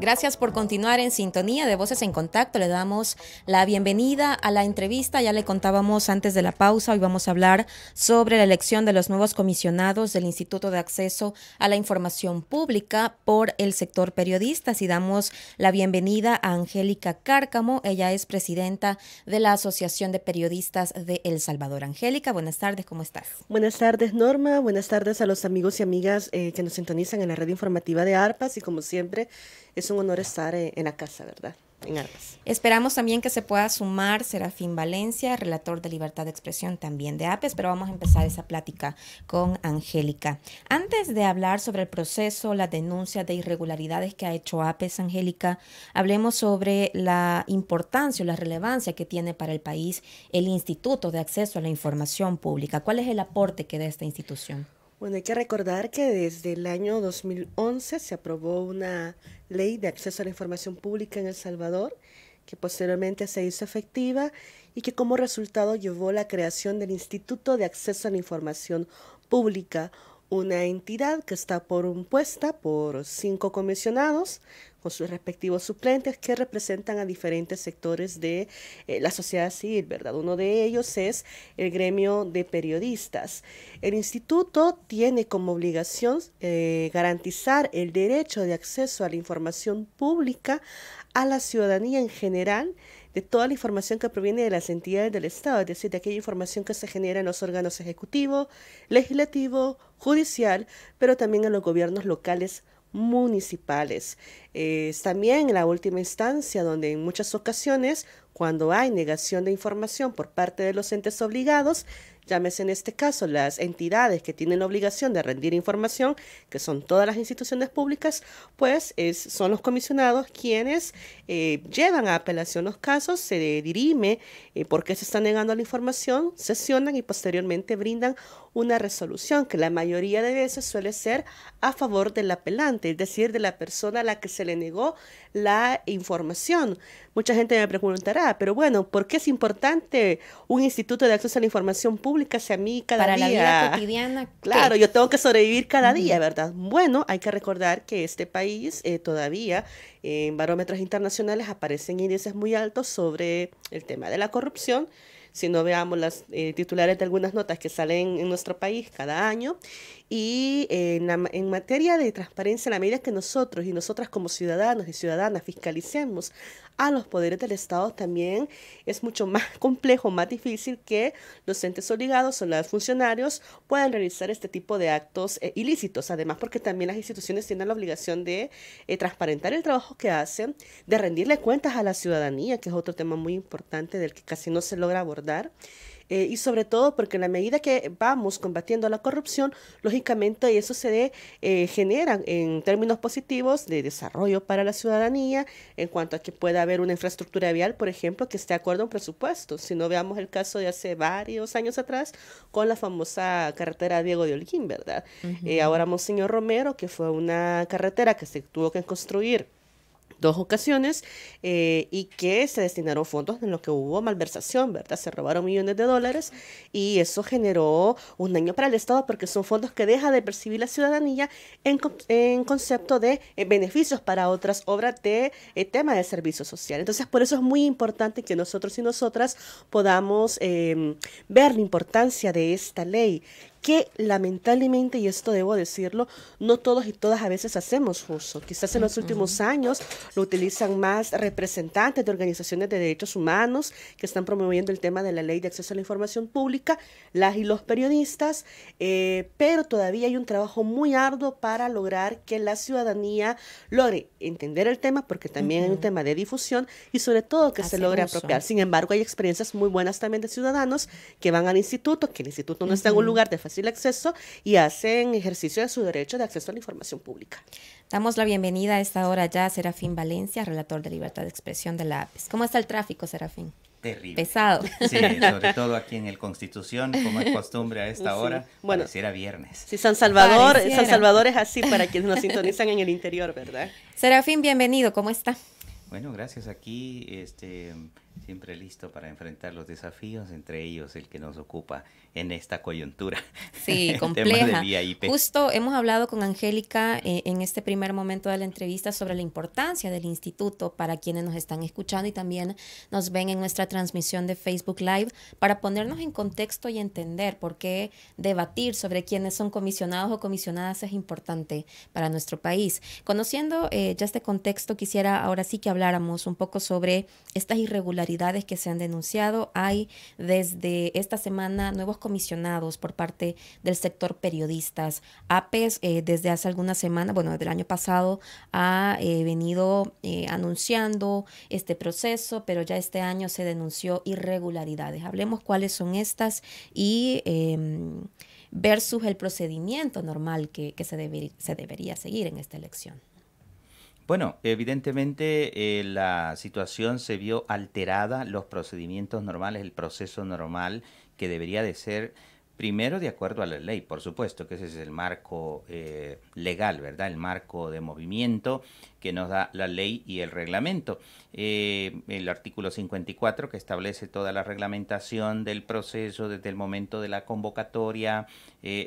Gracias por continuar en sintonía de Voces en Contacto. Le damos la bienvenida a la entrevista. Ya le contábamos antes de la pausa. Hoy vamos a hablar sobre la elección de los nuevos comisionados del Instituto de Acceso a la Información Pública por el sector periodistas. Y damos la bienvenida a Angélica Cárcamo. Ella es presidenta de la Asociación de Periodistas de El Salvador. Angélica, buenas tardes. ¿Cómo estás? Buenas tardes, Norma. Buenas tardes a los amigos y amigas eh, que nos sintonizan en la red informativa de ARPAS. Y como siempre, es un honor estar eh, en la casa, ¿verdad? En Esperamos también que se pueda sumar Serafín Valencia, relator de libertad de expresión también de APES, pero vamos a empezar esa plática con Angélica. Antes de hablar sobre el proceso, la denuncia de irregularidades que ha hecho APES, Angélica, hablemos sobre la importancia o la relevancia que tiene para el país el Instituto de Acceso a la Información Pública. ¿Cuál es el aporte que da esta institución? Bueno, hay que recordar que desde el año 2011 se aprobó una ley de acceso a la información pública en El Salvador, que posteriormente se hizo efectiva y que como resultado llevó la creación del Instituto de Acceso a la Información Pública, una entidad que está por impuesta por cinco comisionados con sus respectivos suplentes que representan a diferentes sectores de eh, la sociedad civil, ¿verdad? Uno de ellos es el gremio de periodistas. El instituto tiene como obligación eh, garantizar el derecho de acceso a la información pública a la ciudadanía en general de toda la información que proviene de las entidades del Estado, es decir, de aquella información que se genera en los órganos ejecutivo, legislativo, judicial, pero también en los gobiernos locales municipales. Eh, es también la última instancia donde en muchas ocasiones, cuando hay negación de información por parte de los entes obligados, Llámese en este caso las entidades que tienen la obligación de rendir información, que son todas las instituciones públicas, pues son los comisionados quienes eh, llevan a apelación los casos, se dirime eh, por qué se está negando la información, sesionan y posteriormente brindan una resolución que la mayoría de veces suele ser a favor del apelante, es decir, de la persona a la que se le negó la información. Mucha gente me preguntará, pero bueno, ¿por qué es importante un instituto de acceso a la información pública? casi a mí cada día. la vida cotidiana. Claro, yo tengo que sobrevivir cada día, ¿verdad? Bueno, hay que recordar que este país eh, todavía en barómetros internacionales aparecen índices muy altos sobre el tema de la corrupción. Si no veamos las eh, titulares de algunas notas que salen en nuestro país cada año. Y eh, en, materia de transparencia, la medida que nosotros y nosotras como ciudadanos y ciudadanas fiscalicemos a los poderes del Estado también es mucho más complejo, más difícil que los entes obligados o los funcionarios puedan realizar este tipo de actos eh, ilícitos. Además, porque también las instituciones tienen la obligación de eh, transparentar el trabajo que hacen, de rendirle cuentas a la ciudadanía, que es otro tema muy importante del que casi no se logra abordar. Eh, y sobre todo porque en la medida que vamos combatiendo la corrupción, lógicamente eso se eh, genera en términos positivos de desarrollo para la ciudadanía, en cuanto a que pueda haber una infraestructura vial, por ejemplo, que esté de acuerdo a un presupuesto. Si no veamos el caso de hace varios años atrás con la famosa carretera Diego de Holguín, ¿verdad? Eh, ahora Monseñor Romero, que fue una carretera que se tuvo que construir dos ocasiones eh, y que se destinaron fondos en los que hubo malversación, ¿verdad? Se robaron millones de dólares y eso generó un daño para el Estado porque son fondos que deja de percibir la ciudadanía en, en concepto de eh, beneficios para otras obras de eh, tema de servicio social. Entonces, por eso es muy importante que nosotros y nosotras podamos em, ver la importancia de esta ley que lamentablemente, y esto debo decirlo, no todos y todas a veces hacemos uso. Quizás en los últimos años lo utilizan más representantes de organizaciones de derechos humanos que están promoviendo el tema de la ley de acceso a la información pública, las y los periodistas, eh, pero todavía hay un trabajo muy arduo para lograr que la ciudadanía logre entender el tema, porque también hay un tema de difusión y sobre todo que se logre apropiar. Sin embargo, hay experiencias muy buenas también de ciudadanos que van al instituto, que el instituto no está en un lugar de el acceso y hacen ejercicio de su derecho de acceso a la información pública. Damos la bienvenida a esta hora ya a Serafín Valencia, relator de libertad de expresión de la APES. ¿Cómo está el tráfico, Serafín? Terrible. Pesado. Sí, sobre todo aquí en el Constitución, como es costumbre a esta hora, bueno, era viernes. Sí, San Salvador, San Salvador es así para quienes nos sintonizan en el interior, ¿verdad? Serafín, bienvenido, ¿cómo está? Bueno, gracias. Aquí, este, siempre listo para enfrentar los desafíos, entre ellos el que nos ocupa en esta coyuntura. Sí, compleja. Justo hemos hablado con Angélica eh, en este primer momento de la entrevista sobre la importancia del instituto para quienes nos están escuchando y también nos ven en nuestra transmisión de Facebook Live para ponernos en contexto y entender por qué debatir sobre quiénes son comisionados o comisionadas es importante para nuestro país. Conociendo eh, ya este contexto, quisiera ahora sí que habláramos un poco sobre estas irregularidades irregularidades que se han denunciado. Hay desde esta semana nuevos comisionados por parte del sector periodistas. APES eh, desde hace algunas semanas, bueno, desde el año pasado ha eh, venido eh, anunciando este proceso, pero ya este año se denunció irregularidades. Hablemos cuáles son estas y em, versus el procedimiento normal que, se debería seguir en esta elección. Bueno, evidentemente eh, la situación se vio alterada, los procedimientos normales, el proceso normal que debería de ser primero de acuerdo a la ley, por supuesto, que ese es el marco eh, legal, ¿verdad? El marco de movimiento que nos da la ley y el reglamento. Eh, el artículo 54 que establece toda la reglamentación del proceso desde el momento de la convocatoria,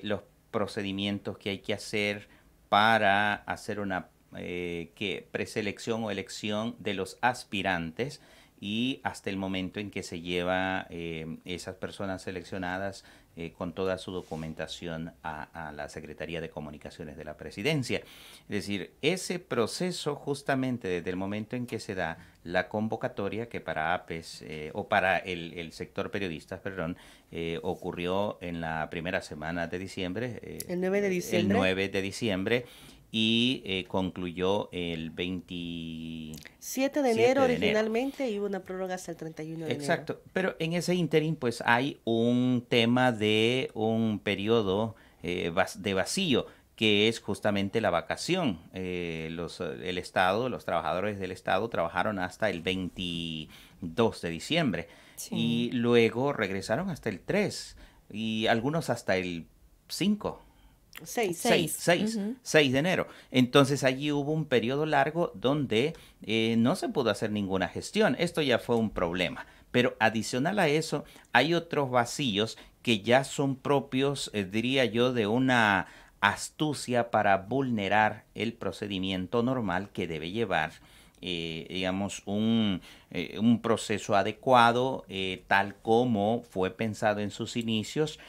los procedimientos que hay que hacer para hacer una eh, que preselección o elección de los aspirantes y hasta el momento en que se lleva eh, esas personas seleccionadas eh, con toda su documentación a, la Secretaría de Comunicaciones de la Presidencia. Es decir, ese proceso justamente desde el momento en que se da la convocatoria que para APES o para el, sector periodistas, perdón, ocurrió en la primera semana de diciembre. el 9 de diciembre. El 9 de diciembre y eh, concluyó el 27 de enero originalmente y hubo una prórroga hasta el 31 de enero. Exacto, pero en ese interim pues hay un tema de un periodo eh, de vacío que es justamente la vacación. Eh, los, el Estado, los trabajadores del Estado trabajaron hasta el 22 de diciembre y luego regresaron hasta el 3 y algunos hasta el 5 6. de enero. Entonces allí hubo un periodo largo donde eh, no se pudo hacer ninguna gestión. Esto ya fue un problema. Pero adicional a eso, hay otros vacíos que ya son propios, eh, diría yo, de una astucia para vulnerar el procedimiento normal que debe llevar eh, digamos, eh, un, proceso adecuado, eh, tal como fue pensado en sus inicios,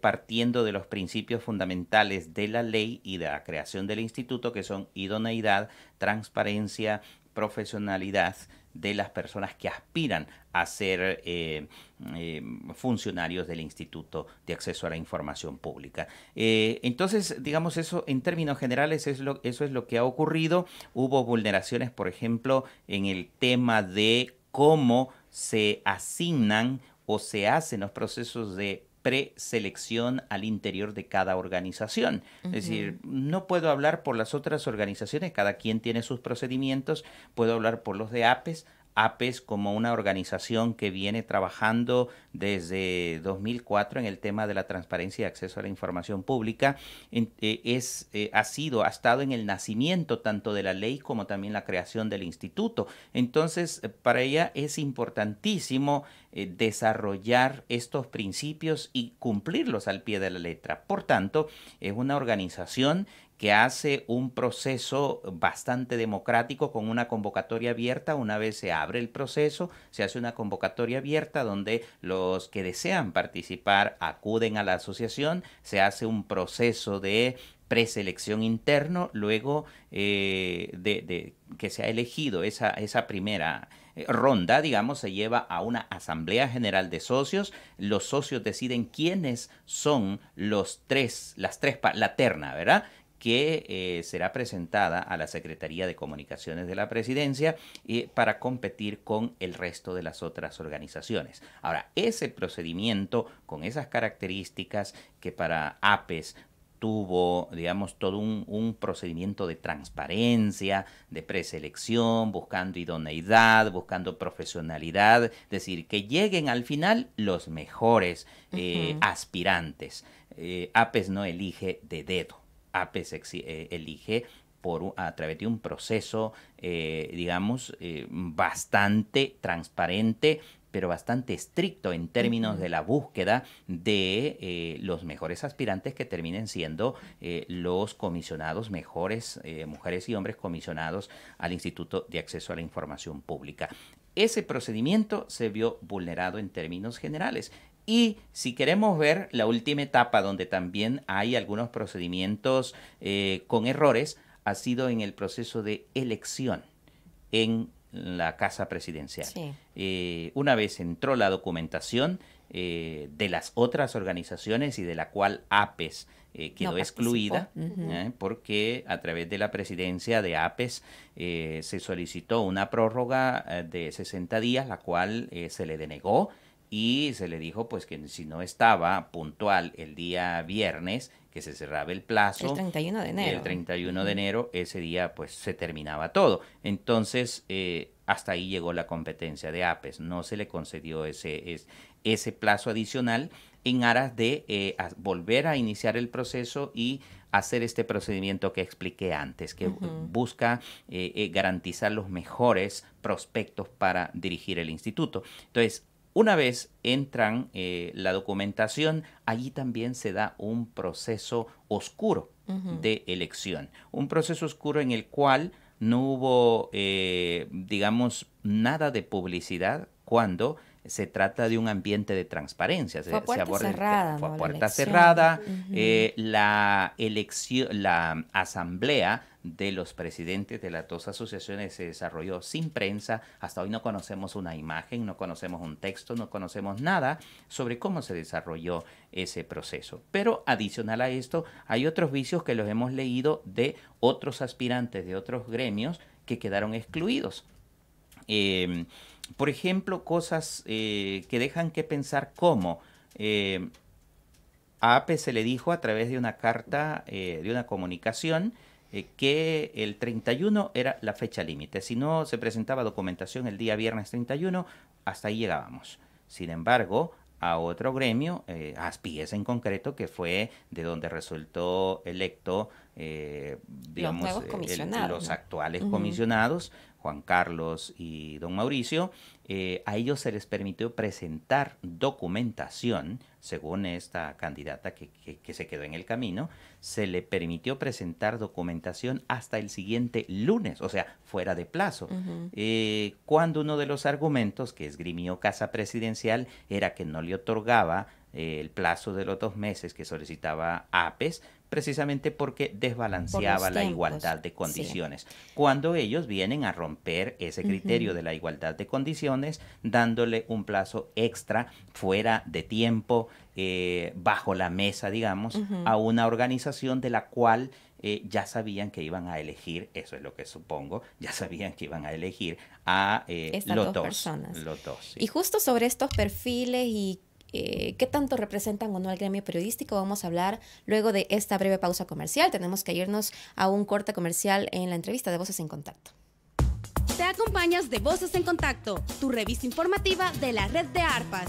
partiendo de los principios fundamentales de la ley y de la creación del instituto, que son idoneidad, transparencia, profesionalidad de las personas que aspiran a ser eh, eh, funcionarios del Instituto de Acceso a la Información Pública. Eh, entonces, digamos eso en términos generales, es lo, eso es lo que ha ocurrido. Hubo vulneraciones, por ejemplo, en el tema de cómo se asignan o se hacen los procesos de selección al interior de cada organización. Es decir, no puedo hablar por las otras organizaciones, cada quien tiene sus procedimientos, puedo hablar por los de APES, APES como una organización que viene trabajando desde 2004 en el tema de la transparencia y acceso a la información pública, eh, es, eh, ha sido, ha estado en el nacimiento tanto de la ley como también la creación del instituto. Entonces, eh, para ella es importantísimo desarrollar estos principios y cumplirlos al pie de la letra. Por tanto, es una organización que hace un proceso bastante democrático con una convocatoria abierta. Una vez se abre el proceso, se hace una convocatoria abierta donde los que desean participar acuden a la asociación, se hace un proceso de preselección interno, luego eh, de, que se ha elegido esa, esa primera eh, ronda, digamos, se lleva a una asamblea general de socios. Los socios deciden quiénes son los tres, las tres, la terna, ¿verdad? que eh, será presentada a la Secretaría de Comunicaciones de la Presidencia y eh, para competir con el resto de las otras organizaciones. Ahora, ese procedimiento con esas características que para APES tuvo, digamos, todo un, procedimiento de transparencia, de preselección, buscando idoneidad, buscando profesionalidad, es decir, que lleguen al final los mejores eh, aspirantes. APES no elige de dedo. APES eh, elige por, a través de un proceso, eh, digamos, eh, bastante transparente, pero bastante estricto en términos de la búsqueda de los mejores aspirantes que terminen siendo los comisionados, mejores mujeres y hombres comisionados al Instituto de Acceso a la Información Pública. Ese procedimiento se vio vulnerado en términos generales. Y si queremos ver la última etapa donde también hay algunos procedimientos eh, con errores, ha sido en el proceso de elección en la casa presidencial. Eh, una vez entró la documentación eh, de las otras organizaciones y de la cual APES quedó excluida, porque a través de la presidencia de APES se solicitó una prórroga de 60 días, la cual se le denegó y se le dijo pues que si no estaba puntual el día viernes, que se cerraba el plazo. El 31 de enero. El 31 de enero, ese día pues se terminaba todo. Entonces, eh, hasta ahí llegó la competencia de APES. No se le concedió ese, plazo adicional en aras de eh, volver a iniciar el proceso y hacer este procedimiento que expliqué antes, que busca eh, garantizar los mejores prospectos para dirigir el instituto. Entonces, una vez entran eh, la documentación, allí también se da un proceso oscuro de elección. Un proceso oscuro en el cual no hubo, eh, digamos, nada de publicidad cuando se trata de un ambiente de transparencia. Fue puerta se cerrada. a puerta cerrada. Eh, la elección, la asamblea de los presidentes de las dos asociaciones se desarrolló sin prensa. Hasta hoy no conocemos una imagen, no conocemos un texto, no conocemos nada sobre cómo se desarrolló ese proceso. Pero adicional a esto, hay otros vicios que los hemos leído de otros aspirantes de otros gremios que quedaron excluidos. Em, por ejemplo, cosas eh, que dejan que pensar cómo em, a APE se le dijo a través de una carta, eh, de una comunicación, eh, que el 31 era la fecha límite. Si no se presentaba documentación el día viernes 31, hasta ahí llegábamos. Sin embargo, a otro gremio, eh, Aspies en concreto, que fue de donde resultó electo, eh, digamos, los, los actuales comisionados, Juan Carlos y don Mauricio, eh, a ellos se les permitió presentar documentación, según esta candidata que, que, se quedó en el camino, se le permitió presentar documentación hasta el siguiente lunes, o sea, fuera de plazo, eh, cuando uno de los argumentos que esgrimió Casa Presidencial era que no le otorgaba el plazo de los dos meses que solicitaba APES precisamente porque desbalanceaba la igualdad de condiciones. Cuando ellos vienen a romper ese criterio de la igualdad de condiciones, dándole un plazo extra fuera de tiempo, eh, bajo la mesa, digamos, a una organización de la cual eh, ya sabían que iban a elegir, eso es lo que supongo, ya sabían que iban a elegir a eh, los dos, personas. Y justo sobre estos perfiles y eh, qué tanto representan o no al gremio periodístico. Vamos a hablar luego de esta breve pausa comercial. Tenemos que irnos a un corte comercial en la entrevista de Voces en Contacto. Te acompañas de Voces en Contacto, tu revista informativa de la red de ARPAS.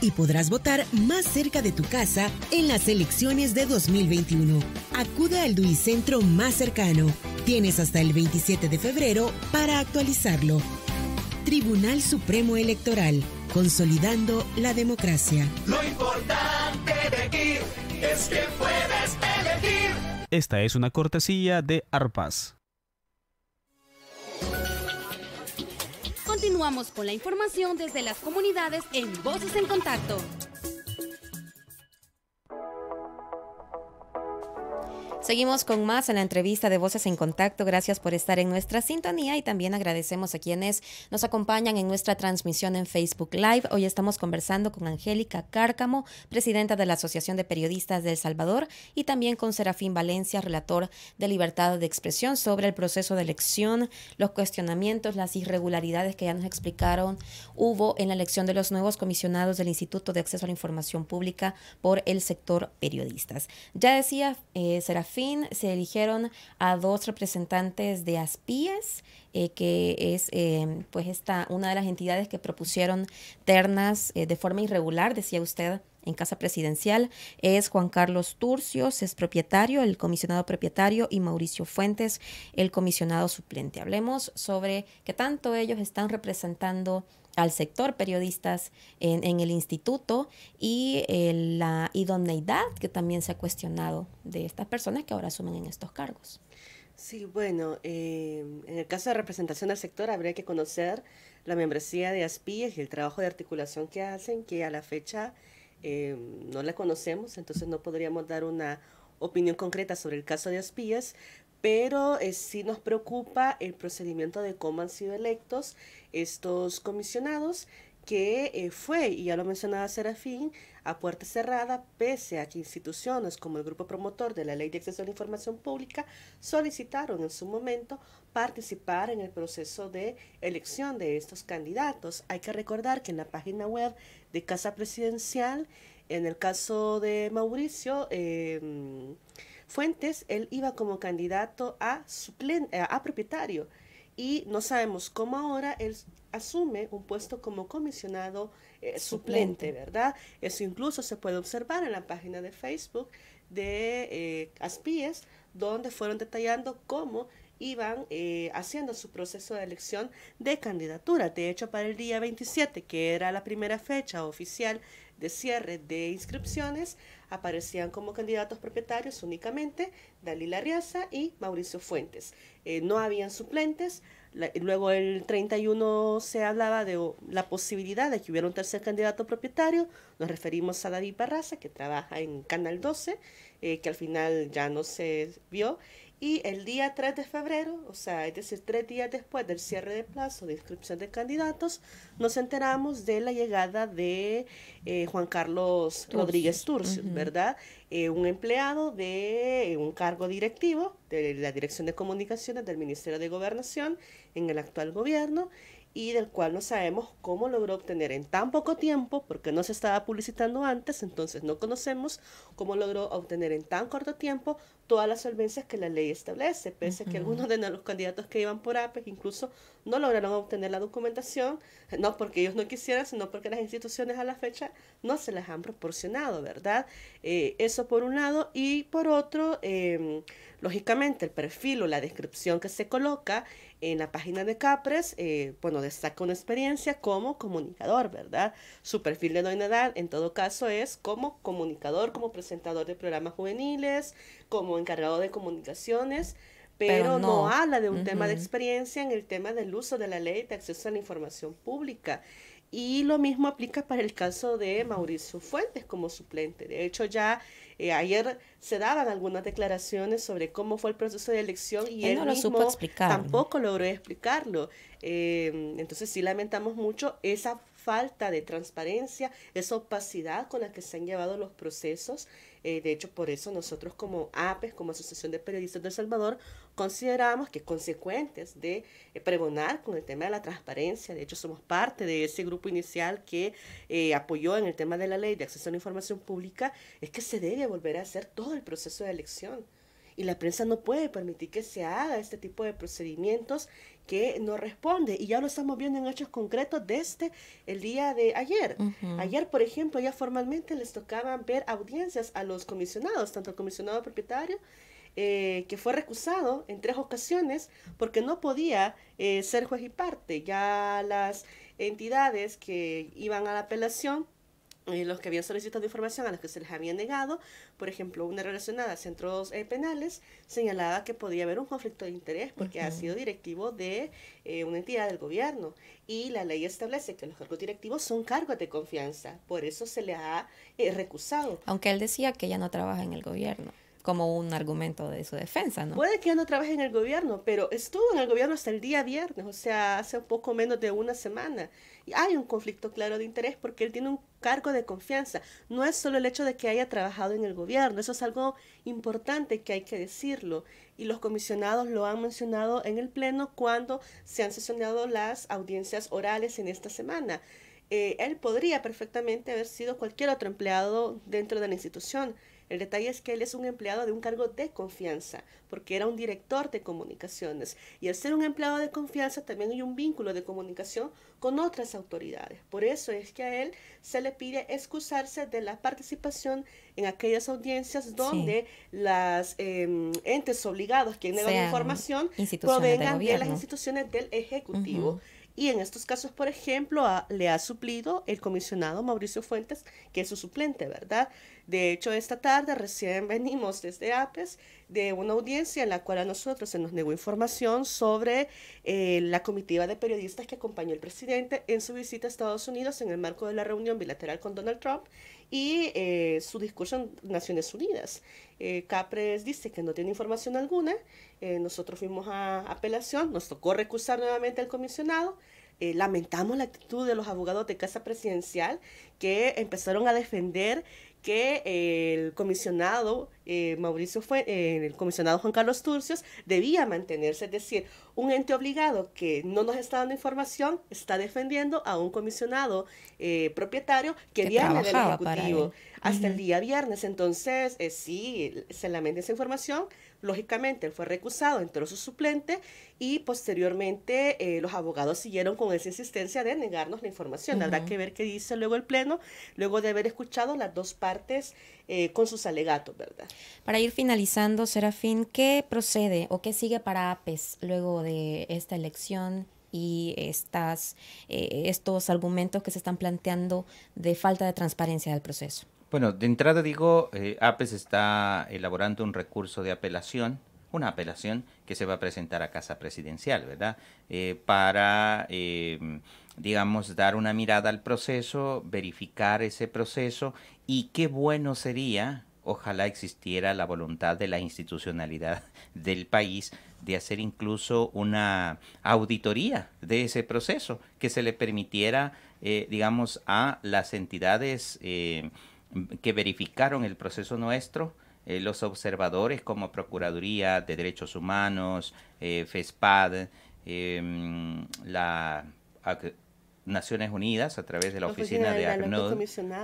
y podrás votar más cerca de tu casa en las elecciones de 2021. Acude al Duicentro más cercano. Tienes hasta el 27 de febrero para actualizarlo. Tribunal Supremo Electoral, consolidando la democracia. Lo importante de aquí es que puedes elegir. Esta es una cortesía de ARPAS. Continuamos con la información desde las comunidades en Voces en Contacto. Seguimos con más en la entrevista de Voces en Contacto. Gracias por estar en nuestra sintonía y también agradecemos a quienes nos acompañan en nuestra transmisión en Facebook Live. Hoy estamos conversando con Angélica Cárcamo, presidenta de la Asociación de Periodistas de El Salvador, y también con Serafín Valencia, relator de Libertad de Expresión, sobre el proceso de elección, los cuestionamientos, las irregularidades que ya nos explicaron hubo en la elección de los nuevos comisionados del Instituto de Acceso a la Información Pública por el sector periodistas. Ya decía eh, Serafín se eligieron a dos representantes de Aspías, eh, que es em, pues esta, una de las entidades que propusieron ternas eh, de forma irregular, decía usted, en Casa Presidencial es Juan Carlos Turcios, es propietario, el comisionado propietario, y Mauricio Fuentes, el comisionado suplente. Hablemos sobre qué tanto ellos están representando al sector periodistas en, el instituto y la idoneidad que también se ha cuestionado de estas personas que ahora asumen en estos cargos. Sí, bueno, em, en el caso de representación del sector habría que conocer la membresía de ASPIES y el trabajo de articulación que hacen, que a la fecha em, no la conocemos, entonces no podríamos dar una opinión concreta sobre el caso de Aspías, pero eh, sí nos preocupa el procedimiento de cómo han sido electos estos comisionados, que eh, fue, y ya lo mencionaba Serafín, a puerta cerrada, pese a que instituciones como el grupo promotor de la Ley de Acceso a la Información Pública solicitaron en su momento participar en el proceso de elección de estos candidatos. Hay que recordar que en la página web de Casa Presidencial, en el caso de Mauricio, eh, Fuentes, él iba como candidato a, eh, a propietario y no sabemos cómo ahora él asume un puesto como comisionado eh, suplente. ¿verdad? Eso incluso se puede observar en la página de Facebook de eh, donde fueron detallando cómo iban eh, haciendo su proceso de elección de candidatura. De hecho, para el día 27, que era la primera fecha oficial de cierre de inscripciones aparecían como candidatos propietarios únicamente Dalila Riaza y Mauricio Fuentes. Eh, no habían suplentes. Eh, luego el 31 se hablaba de la posibilidad de que hubiera un tercer candidato propietario. Nos referimos a David Barraza, que trabaja en Canal 12, eh, que al final ya no se vio. Y el día 3 de febrero, o sea, es decir, tres días después del cierre de plazo de inscripción de candidatos, nos enteramos de la llegada de eh, Juan Carlos Rodríguez Turcio, ¿verdad? Eh, un empleado de eh, un cargo directivo de la Dirección de Comunicaciones del Ministerio de Gobernación en el actual gobierno y del cual no sabemos cómo logró obtener en tan poco tiempo, porque no se estaba publicitando antes, entonces no conocemos cómo logró obtener en tan corto tiempo todas las solvencias que la ley establece, pese a que algunos de los candidatos que iban por APES incluso no lograron obtener la documentación, no porque ellos no quisieran, sino porque las instituciones a la fecha no se las han proporcionado, ¿verdad? Eh, eso por un lado, y por otro, em, lógicamente el perfil o la descripción que se coloca en la página de Capres, eh, bueno, destaca una experiencia como comunicador, ¿verdad? Su perfil de no edad, en todo caso, es como comunicador, como presentador de programas juveniles, como encargado de comunicaciones, pero, no. habla de un tema de experiencia en el tema del uso de la ley de acceso a la información pública. Y lo mismo aplica para el caso de Mauricio Fuentes como suplente. De hecho, ya eh, ayer se daban algunas declaraciones sobre cómo fue el proceso de elección y él, mismo explicar. tampoco logró explicarlo. Eh, entonces sí lamentamos mucho esa falta de transparencia, esa opacidad con la que se han llevado los procesos eh, de hecho, por eso nosotros como APES, como Asociación de Periodistas de El Salvador, consideramos que consecuentes de eh, pregonar con el tema de la transparencia, de hecho somos parte de ese grupo inicial que eh, apoyó en el tema de la ley de acceso a la información pública, es que se debe volver a hacer todo el proceso de elección. Y la prensa no puede permitir que se haga este tipo de procedimientos que no responde. Y ya lo estamos viendo en hechos concretos desde el día de ayer. Ayer, por ejemplo, ya formalmente les tocaban ver audiencias a los comisionados, tanto al comisionado propietario eh, que fue recusado en tres ocasiones porque no podía eh, ser juez y parte. Ya las entidades que iban a la apelación eh, los que habían solicitado información a los que se les había negado, por ejemplo, una relacionada a centros eh, penales, señalaba que podía haber un conflicto de interés porque ha sido directivo de eh, una entidad del gobierno y la ley establece que los cargos directivos son cargos de confianza, por eso se le ha recusado. Aunque él decía que ella no trabaja en el gobierno como un argumento de su defensa, ¿no? Puede que ya no trabaje en el gobierno, pero estuvo en el gobierno hasta el día viernes, o sea, hace un poco menos de una semana. Y hay un conflicto claro de interés porque él tiene un cargo de confianza. No es solo el hecho de que haya trabajado en el gobierno, eso es algo importante que hay que decirlo. Y los comisionados lo han mencionado en el Pleno cuando se han sesionado las audiencias orales en esta semana. Eh, él podría perfectamente haber sido cualquier otro empleado dentro de la institución. El detalle es que él es un empleado de un cargo de confianza, porque era un director de comunicaciones. Y al ser un empleado de confianza también hay un vínculo de comunicación con otras autoridades. Por eso es que a él se le pide excusarse de la participación en aquellas audiencias donde los las em, entes obligados que dan información provengan de, las instituciones del Ejecutivo. Y en estos casos, por ejemplo, le ha suplido el comisionado Mauricio Fuentes, que es su suplente, ¿verdad? De hecho, esta tarde recién venimos desde APES de una audiencia en la cual a nosotros se nos negó información sobre eh, la comitiva de periodistas que acompañó el presidente en su visita a Estados Unidos en el marco de la reunión bilateral con Donald Trump y eh, su discurso en Naciones Unidas. Eh, Capres dice que no tiene información alguna eh, nosotros fuimos a apelación, nos tocó recusar nuevamente al comisionado. Eh, lamentamos la actitud de los abogados de Casa Presidencial que empezaron a defender que eh, el comisionado Mauricio fue el comisionado Juan Carlos Turcios debía mantenerse, es decir, un ente obligado que no nos está dando información está defendiendo a un comisionado propietario que, viene del ejecutivo hasta el día viernes, entonces sí se lamenta esa información Lógicamente, él fue recusado, entró su suplente y posteriormente eh, los abogados siguieron con esa insistencia de negarnos la información. Habrá que ver qué dice luego el Pleno, luego de haber escuchado las dos partes eh, con sus alegatos, ¿verdad? Para ir finalizando, Serafín, ¿qué procede o qué sigue para APES luego de esta elección? y estas, eh, estos argumentos que se están planteando de falta de transparencia del proceso. Bueno, de entrada digo, eh, APES está elaborando un recurso de apelación, una apelación que se va a presentar a Casa Presidencial, ¿verdad? Eh, para, em, digamos, dar una mirada al proceso, verificar ese proceso y qué bueno sería, ojalá existiera la voluntad de la institucionalidad del país de hacer incluso una auditoría de ese proceso que se le permitiera, eh, digamos, a las entidades que verificaron el proceso nuestro, eh, los observadores como Procuraduría de Derechos Humanos, eh, FESPAD, eh, la Naciones Unidas a través de la oficina, de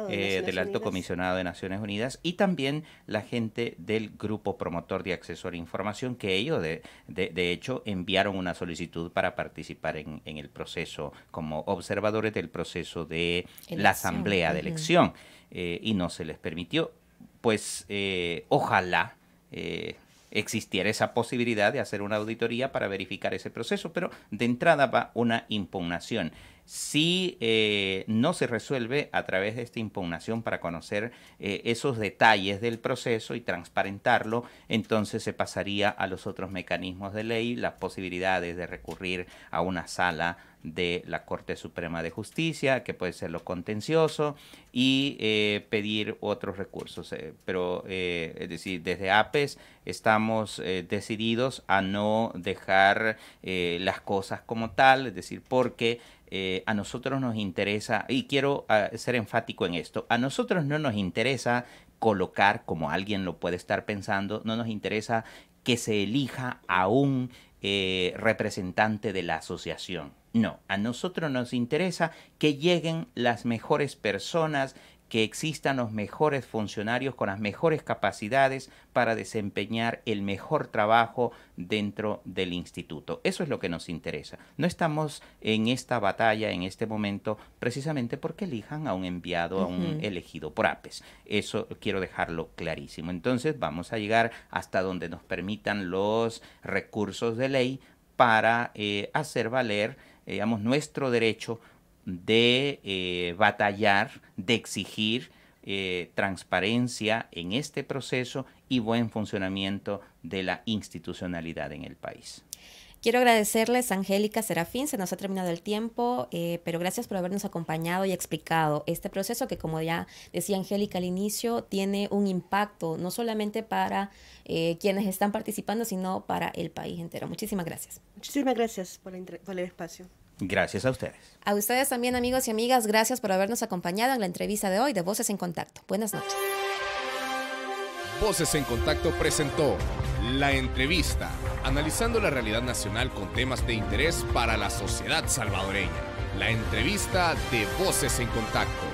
eh, del Alto Comisionado de Naciones Unidas y también la gente del Grupo Promotor de Acceso a la Información que ellos de, de, hecho enviaron una solicitud para participar en, en, el proceso como observadores del proceso de la Asamblea de Elección eh, y no se les permitió. Pues eh, ojalá existiera esa posibilidad de hacer una auditoría para verificar ese proceso, pero de entrada va una impugnación si eh, no se resuelve a través de esta impugnación para conocer eh, esos detalles del proceso y transparentarlo, entonces se pasaría a los otros mecanismos de ley, las posibilidades de recurrir a una sala de la Corte Suprema de Justicia, que puede ser lo contencioso, y eh, pedir otros recursos. pero, es decir, desde APES estamos decididos a no dejar las cosas como tal, es decir, porque eh, a nosotros nos interesa, y quiero ah, ser enfático en esto, a nosotros no nos interesa colocar, como alguien lo puede estar pensando, no nos interesa que se elija a un eh, representante de la asociación. No, a nosotros nos interesa que lleguen las mejores personas, que existan los mejores funcionarios con las mejores capacidades para desempeñar el mejor trabajo dentro del instituto. Eso es lo que nos interesa. No estamos en esta batalla, en este momento, precisamente porque elijan a un enviado, a un elegido por APES. Eso quiero dejarlo clarísimo. Entonces vamos a llegar hasta donde nos permitan los recursos de ley para eh, hacer valer, eh, digamos, nuestro derecho de eh, batallar, de exigir eh, transparencia en este proceso y buen funcionamiento de la institucionalidad en el país. Quiero agradecerles, Angélica Serafín, se nos ha terminado el tiempo, eh, pero gracias por habernos acompañado y explicado este proceso que, como ya decía Angélica al inicio, tiene un impacto no solamente para quienes están participando, sino para el país entero. Muchísimas gracias. Muchísimas gracias por el espacio. Gracias a ustedes. A ustedes también, amigos y amigas, gracias por habernos acompañado en la entrevista de hoy de Voces en Contacto. Buenas noches. Voces en Contacto presentó La Entrevista, analizando la realidad nacional con temas de interés para la sociedad salvadoreña. La entrevista de Voces en Contacto.